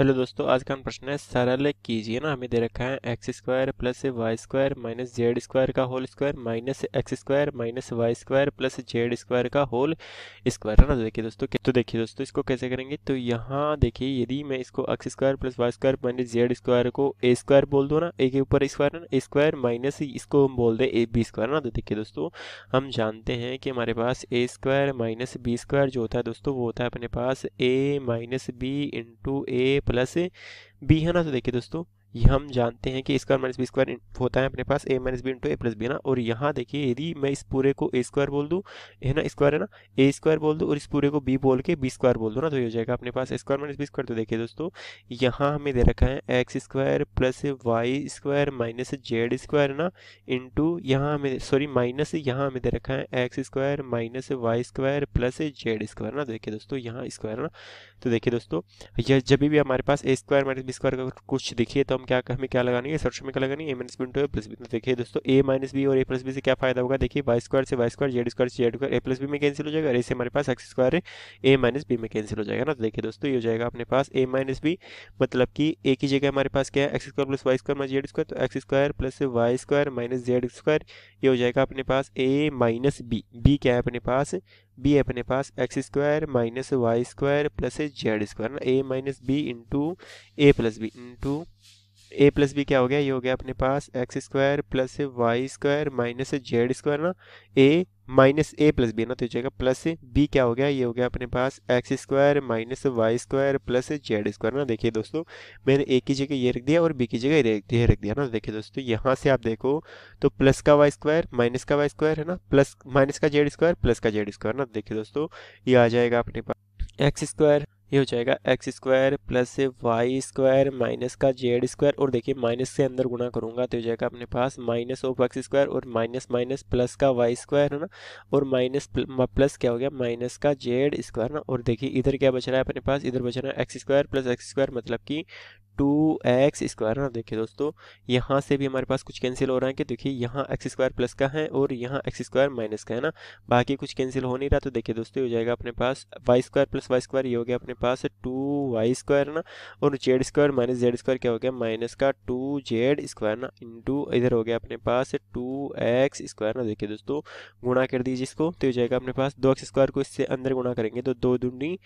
hello दोस्तों आज का हम प्रश्न है सरल कीजिए ना हमें दे रखा है X square plus Y square minus Z square का whole square minus X square minus Y square plus Z square का होल स्क्वायर है ना तो देखिए दोस्तों तो देखिए दोस्तों इसको कैसे करेंगे तो यहाँ देखिए यदि मैं इसको X square plus Y square minus Z square को ए स्क्वायर बोल दो ना ए के ऊपर स्क्वायर है ना स्क्वायर माइनस इसको हम बोल दें ए बी स्क्वायर ना तो देखिए दोस्तों हम जानते हैं कि हमारे पास A square minus B square जो होता है दोस्तों वो होता है अपने पास A minus B into A plus B है ना तो देखिए दोस्तों ये हम जानते हैं कि स्क्वायर माइनस बी स्क्वायर होता है अपने पास A minus B into A plus B ना और यहाँ देखिए यदि मैं इस पूरे को ए स्क्वायर बोल दूँ है ना स्क्वायर है ना ए स्क्वायर बोल दूँ और इस पूरे को बी बोल के बी स्क्वायर बोल दूँ ना तो ये हो जाएगा अपने पास स्क्वायर माइनस बी स्क्वायर तो देखिए दोस्तों यहाँ हमें दे रखा है X square plus Y square minus Z square ना इंटू यहाँ हमें सॉरी माइनस यहाँ हमें दे रखा है X square minus Y square plus Z square ना देखिए दोस्तों यहाँ स्क्वायर ना तो देखिए दोस्तों तो जब भी हमारे पास A square minus B square का कुछ देखिए तो हम क्या हमें क्या लगानी है सर्च में क्या लगानी है A minus B into A plus B तो देखिए दोस्तों ए माइनस बी और ए प्लस बी से क्या फायदा होगा देखिए वाई स्क्वायर से वाई स्क्वायर जेड स्क्वायर से Z square A plus B में कैंसिल हो जाएगा ऐसे हमारे पास एक्स स्क्वायर है ए माइनस बी में कैंसिल हो जाएगा ना तो देखिए दोस्तों ये हो जाएगा अपने पास ए माइनस बी मतलब कि ए की जगह हमारे पास क्या है X square plus Y square minus Z square तो X square plus Y square minus Z square ये हो जाएगा अपने पास ए माइनस बी बी क्या है अपने पास बी है अपने पास X square minus Y square plus Z square ना A minus B into A plus B into A plus B क्या हो गया ये हो गया अपने पास X square plus Y square minus Z square ना A minus A plus B ना तो जाएगा प्लस बी क्या हो गया ये हो गया अपने पास X square minus Y square plus Z square ना देखिए दोस्तों मैंने ए की जगह ये रख दिया और बी की जगह ये रख दिया ना देखिए दोस्तों यहाँ से आप देखो तो प्लस का वाई स्क्वायर माइनस का वाई स्क्वायर है ना प्लस माइनस का जेड स्क्वायर प्लस का जेड स्क्वायर ना देखिए दोस्तों ये आ जाएगा अपने पास एक्स स्क्वायर ये हो जाएगा X square plus Y square minus का जेड स्क्वायर और देखिए माइनस के अंदर गुणा करूंगा तो हो जाएगा अपने पास माइनस ऑफ एक्स स्क्वायर और माइनस माइनस प्लस का वाई स्क्वायर है ना और माइनस प्लस क्या हो गया माइनस का जेड स्क्वायर ना और देखिए इधर क्या बच रहा है अपने पास इधर बच रहा है X square plus X square मतलब कि टू एक्स स्क्वायर ना देखिए दोस्तों यहाँ से भी हमारे पास कुछ कैंसिल हो रहा है कि देखिए यहाँ एक्स स्क्वायर प्लस का है और यहाँ एक्स स्क्वायर माइनस का है ना बाकी कुछ कैंसिल हो नहीं रहा तो देखिए दोस्तों हो जाएगा अपने पास Y square plus Y square ये हो गया अपने पास टू वाई स्क्वायर ना और Z square minus Z square क्या हो गया माइनस का टू जेड स्क्वायर ना इंटू इधर हो गया अपने पास टू एक्स स्क्वायर ना देखिए दोस्तों गुणा कर दीजिए इसको तो हो जाएगा अपने पास दो एक्स स्क्वायर को इससे अंदर गुणा करेंगे तो दो दूनी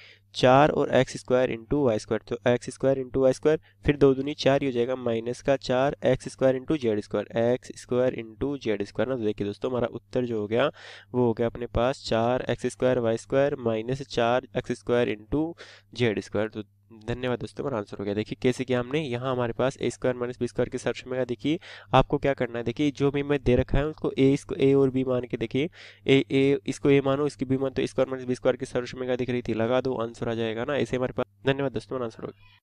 चार और X square into Y square तो X square into Y square फिर दो दूनी चार ही हो जाएगा माइनस का चार X square into Z square X square into Z square ना तो देखिए दोस्तों हमारा उत्तर जो हो गया वो हो गया अपने पास चार X square Y square minus चार X square into Z square तो धन्यवाद दोस्तों हमारा आंसर हो गया देखिए कैसे किया हमने यहाँ हमारे पास A square minus B square के सर्च में देखिए आपको क्या करना है देखिए जो भी मैं दे रखा है उसको ए इसको ए और बी मान के देखिए ए ए इसको ए मानो इसकी बी मान तो स्क्वायर माइनस बी स्क्वायर के सर्च में दिख रही थी लगा दो आंसर आ जाएगा ना ऐसे हमारे पास धन्यवाद दोस्तों आंसर हो गया